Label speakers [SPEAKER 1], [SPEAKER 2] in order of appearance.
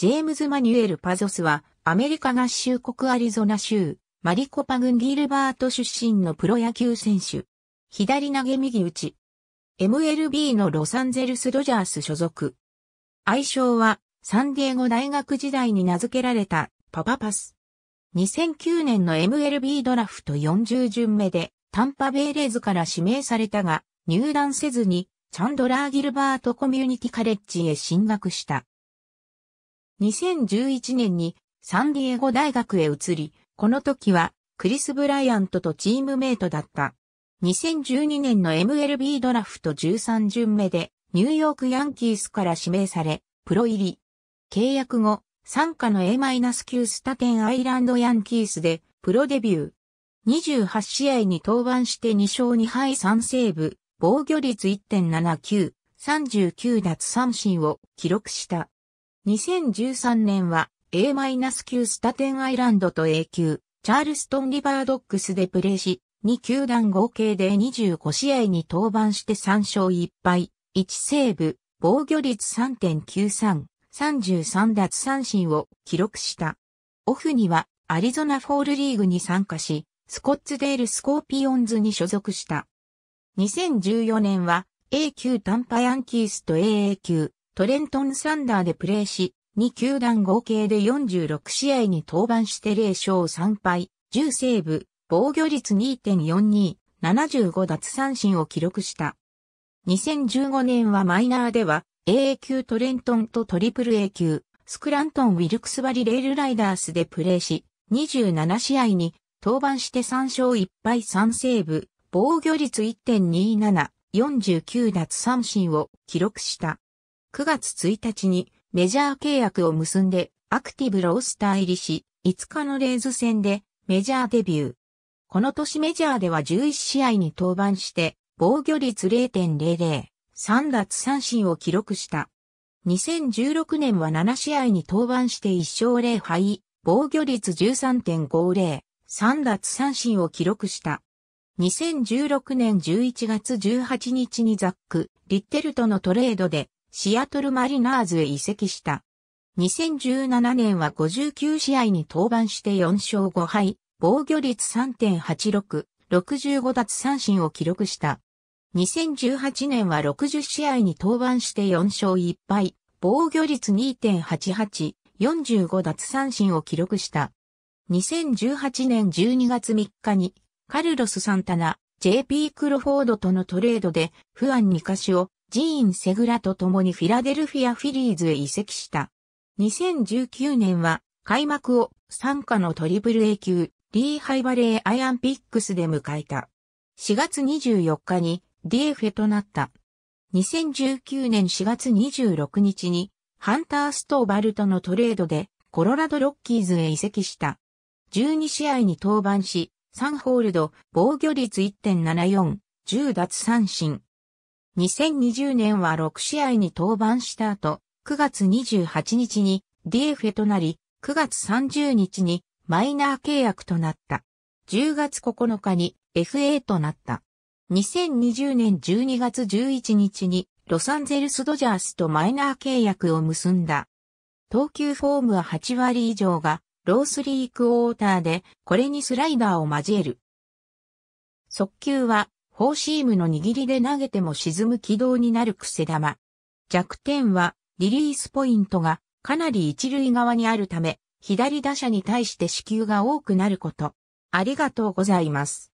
[SPEAKER 1] ジェームズ・マニュエル・パゾスは、アメリカ合衆国アリゾナ州、マリコパ郡ギルバート出身のプロ野球選手。左投げ右打ち。MLB のロサンゼルス・ドジャース所属。愛称は、サンディエゴ大学時代に名付けられた、パパパス。2009年の MLB ドラフト40巡目で、タンパベイレーズから指名されたが、入団せずに、チャンドラー・ギルバート・コミュニティ・カレッジへ進学した。2011年にサンディエゴ大学へ移り、この時はクリス・ブライアントとチームメイトだった。2012年の MLB ドラフト13巡目でニューヨークヤンキースから指名され、プロ入り。契約後、参加の A-9 スタテンアイランドヤンキースでプロデビュー。28試合に登板して2勝2敗3セーブ、防御率1.79、39奪三振を記録した。2013年は A-9 スタテンアイランドと A 級、チャールストンリバードックスでプレーし、2球団合計で25試合に登板して3勝1敗、1セーブ、防御率3.93、33奪三振を記録した。オフにはアリゾナフォールリーグに参加し、スコッツデールスコーピオンズに所属した。2014年は A 級タンパヤンキースと AA 級トレントンサンダーでプレーし、2球団合計で46試合に登板して0勝3敗、10セーブ、防御率2.42、75奪三振を記録した。2015年はマイナーでは、AA 級トレントンとトリプル A 級、スクラントン・ウィルクスバリレールライダースでプレーし、27試合に登板して3勝1敗3セーブ、防御率1.27、49奪三振を記録した。9月1日にメジャー契約を結んでアクティブロースター入りし、5日のレーズ戦でメジャーデビュー。この年メジャーでは11試合に登板して、防御率0.00、3奪三振を記録した。2016年は7試合に登板して1勝0敗、防御率13.50、3奪三振を記録した。2016年11月18日にザック、リッテルとのトレードでシアトルマリナーズへ移籍した。2017年は59試合に登板して4勝5敗、防御率3.86、65奪三振を記録した。2018年は60試合に登板して4勝1敗、防御率2.88、45奪三振を記録した。2018年12月3日に、カルロス・サンタナ、JP クロフォードとのトレードで、不安に歌詞をジーン・セグラと共にフィラデルフィア・フィリーズへ移籍した。2019年は開幕を参加のトリプル A 級リーハイバレーアイアンピックスで迎えた。4月24日に DF となった。2019年4月26日にハンター・ストーバルトのトレードでコロラドロッキーズへ移籍した。12試合に登板し、3ホールド、防御率1.74、10奪三振、2020年は6試合に登板した後、9月28日に DF となり、9月30日にマイナー契約となった。10月9日に FA となった。2020年12月11日にロサンゼルスドジャースとマイナー契約を結んだ。投球フォームは8割以上がロースリークオーターで、これにスライダーを交える。速球はフォーシームの握りで投げても沈む軌道になる癖玉。弱点は、リリースポイントがかなり一塁側にあるため、左打者に対して支球が多くなること。ありがとうございます。